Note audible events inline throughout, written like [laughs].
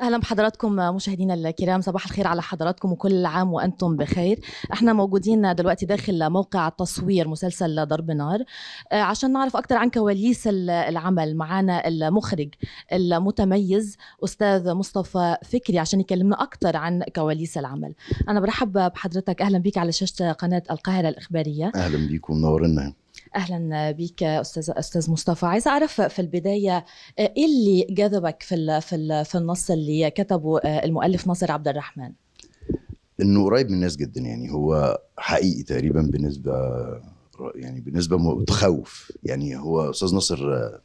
اهلا بحضراتكم مشاهدينا الكرام صباح الخير على حضراتكم وكل عام وانتم بخير احنا موجودين دلوقتي داخل موقع تصوير مسلسل ضرب نار آه، عشان نعرف اكثر عن كواليس العمل معانا المخرج المتميز استاذ مصطفى فكري عشان يكلمنا اكثر عن كواليس العمل انا برحب بحضرتك اهلا بيك على شاشه قناه القاهره الاخباريه اهلا بيكم نورنا اهلا بك استاذ استاذ مصطفى عايز اعرف في البدايه آه، ايه اللي جذبك في في في النص اللي كتبه آه، المؤلف ناصر عبد الرحمن انه قريب من الناس جدا يعني هو حقيقي تقريبا بنسبه يعني بنسبه متخوف يعني هو استاذ ناصر آه،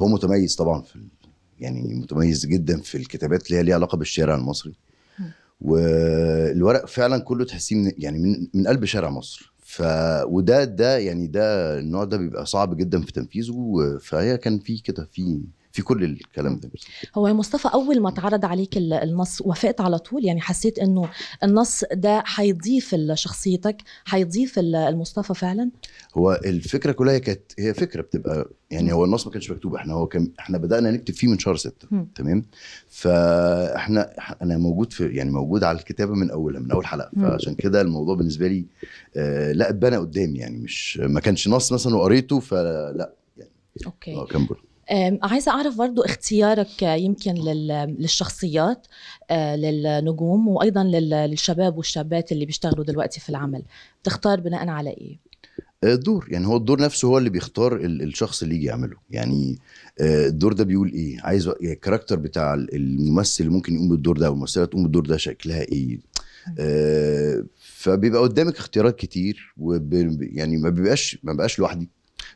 هو متميز طبعا في يعني متميز جدا في الكتابات اللي هي ليها علاقه بالشارع المصري والورق فعلا كله تحسيه يعني من, من قلب شارع مصر ف وده ده يعني ده النوع ده بيبقى صعب جدا في تنفيذه فهي كان في كده في في كل الكلام ده هو يا مصطفى اول ما اتعرض عليك النص وافقت على طول يعني حسيت انه النص ده هيضيف لشخصيتك هيضيف المصطفى فعلا هو الفكره كلها كانت هي فكره بتبقى يعني هو النص ما كانش مكتوب احنا هو كان احنا بدانا نكتب فيه من شهر ستة تمام فاحنا انا موجود في يعني موجود على الكتابه من اولها من اول حلقه فعشان كده الموضوع بالنسبه لي آه، لا اتبنى قدامي يعني مش ما كانش نص مثلا وقريته فلا يعني اوكي كان عايزة أعرف برضو اختيارك آه، يمكن للشخصيات آه، للنجوم وأيضا للشباب والشابات اللي بيشتغلوا دلوقتي في العمل بتختار بناء على إيه؟ آه، الدور يعني هو الدور نفسه هو اللي بيختار الشخص اللي يجي يعمله يعني الدور ده بيقول ايه عايز الكاركتر يعني بتاع الممثل ممكن يقوم بالدور ده والممثله تقوم بالدور ده شكلها ايه فبيبقى قدامك اختيارات كتير وب... يعني ما بيبقاش ما بقاش لوحدي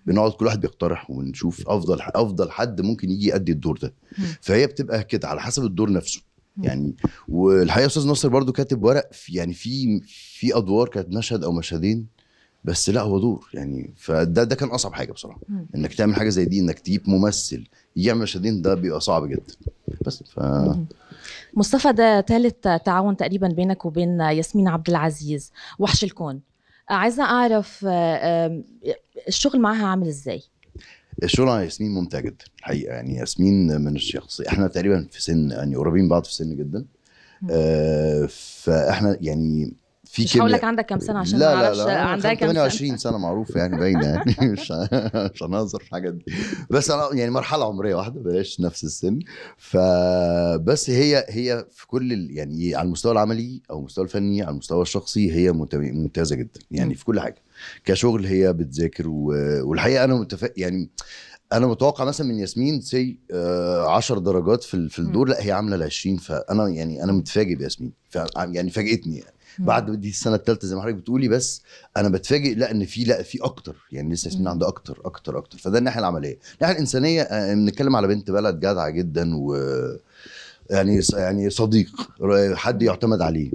بنقعد كل واحد بيقترح ونشوف افضل افضل حد ممكن يجي يأدي الدور ده فهي بتبقى كده على حسب الدور نفسه يعني والحقيقه استاذ نصر برضو كاتب ورق في يعني في في ادوار كانت مشهد او مشهدين بس لا هو دور يعني فده ده كان اصعب حاجه بصراحه انك تعمل حاجه زي دي انك تجيب ممثل يعمل مشهدين ده بيبقى صعب جدا بس ف مصطفى ده ثالث تعاون تقريبا بينك وبين ياسمين عبد العزيز وحش الكون عايزه اعرف آه، الشغل معاها عامل ازاي الشغل مع ياسمين ممتع جدا الحقيقه يعني ياسمين من الشخص احنا تقريبا في سن يعني قريبين بعض في السن جدا آه، فاحنا يعني في مش هقول لك عندك كام سنه عشان لا لا لا عندها كام 28 سنه, سنة معروفه يعني باينه يعني [laughs] مش مش هنهزر في الحاجات دي بس انا يعني مرحله عمريه واحده بلاش نفس السن فبس هي هي في كل يعني على المستوى العملي او المستوى الفني على المستوى الشخصي هي ممتازه جدا يعني في كل حاجه كشغل هي بتذاكر والحقيقه انا متفق يعني انا متوقع مثلا من ياسمين سي 10 آه، درجات في في الدور لا هي عامله ال 20 فانا يعني انا متفاجئ بياسمين آه، يعني فاجئتني يعني بعد دي السنه الثالثه زي ما حضرتك بتقولي بس انا بتفاجئ لا ان في لا في اكتر يعني لسه ياسمين عندها اكتر اكتر اكتر فده الناحيه العمليه الناحيه الانسانيه آه، بنتكلم على بنت بلد جدعه جدا و يعني يعني صديق حد يعتمد عليه